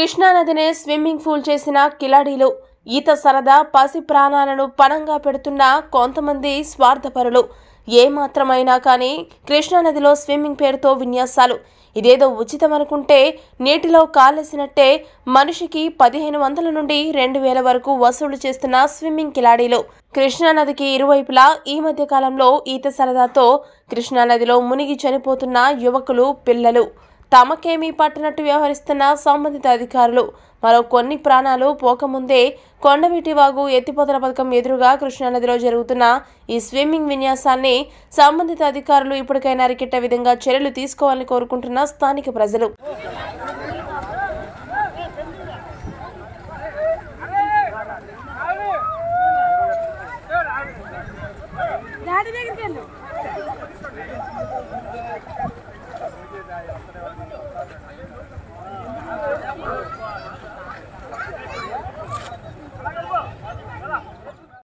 కృష్ణానదినే swimming pool చేసిన కిలాడీలు ఈత సరదా పసి ప్రాణాలను పణంగా పెడుతున్న కొంతమంది స్వార్థపరులు ఏమాత్రమైనా కానీ కృష్ణానదిలో స్విమ్మింగ్ పేరుతో విన్యాసాలు ఇదేదో ఉచితం అనుకుంటే నీటిలో కాలేసినట్టే మనిషికి పదిహేను వందల నుండి రెండు వేల వరకు వసూలు చేస్తున్న స్విమ్మింగ్ కిలాడీలు కృష్ణానదికి ఇరువైపులా ఈ మధ్య కాలంలో ఈత సరదాతో కృష్ణానదిలో మునిగి చనిపోతున్న యువకులు పిల్లలు తమకేమీ పట్టినట్టు వ్యవహరిస్తున్న సంబంధిత అధికారులు మరో కొన్ని ప్రాణాలు పోకముందే కొండవీటి వాగు ఎత్తిపోతల పథకం ఎదురుగా కృష్ణానదిలో జరుగుతున్న ఈ స్విమ్మింగ్ విన్యాసాన్ని సంబంధిత అధికారులు ఇప్పటికైనా అరికెట్టే విధంగా చర్యలు తీసుకోవాలని కోరుకుంటున్న స్థానిక ప్రజలు